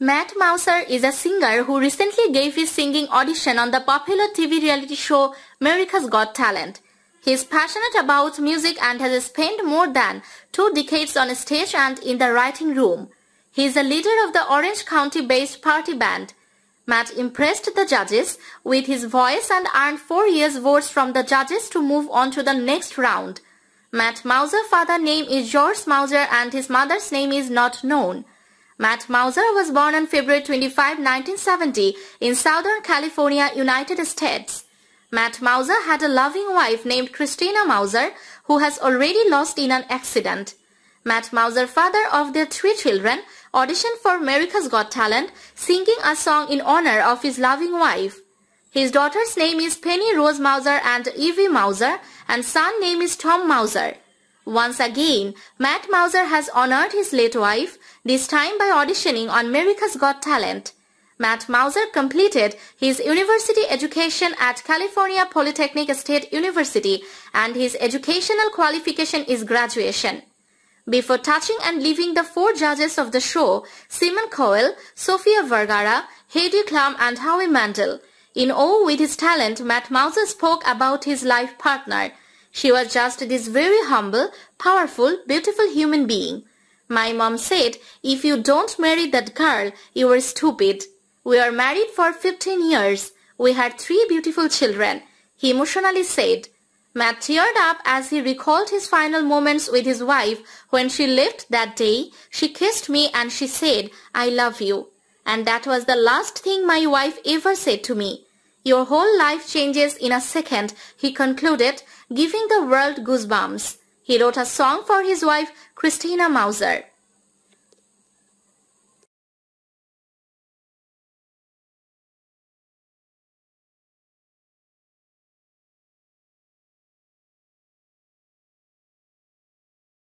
Matt Mouser is a singer who recently gave his singing audition on the popular TV reality show America's Got Talent. He is passionate about music and has spent more than two decades on stage and in the writing room. He is a leader of the Orange County-based party band. Matt impressed the judges with his voice and earned four years votes from the judges to move on to the next round. Matt Mauser's father's name is George Mauser and his mother's name is not known. Matt Mauser was born on February 25, 1970 in Southern California, United States. Matt Mauser had a loving wife named Christina Mauser who has already lost in an accident. Matt Mauser, father of their three children, auditioned for America's Got Talent, singing a song in honor of his loving wife. His daughter's name is Penny Rose Mauser and Evie Mauser, and son name is Tom Mauser. Once again, Matt Mauser has honored his late wife, this time by auditioning on America's Got Talent. Matt Mauser completed his university education at California Polytechnic State University and his educational qualification is graduation. Before touching and leaving the four judges of the show, Simon Cowell, Sofia Vergara, Heidi Klum and Howie Mandel. In awe with his talent, Matt Mauser spoke about his life partner, she was just this very humble, powerful, beautiful human being. My mom said, if you don't marry that girl, you are stupid. We were married for 15 years. We had three beautiful children, he emotionally said. Matt teared up as he recalled his final moments with his wife. When she left that day, she kissed me and she said, I love you. And that was the last thing my wife ever said to me. Your whole life changes in a second, he concluded, giving the world goosebumps. He wrote a song for his wife, Christina Mauser.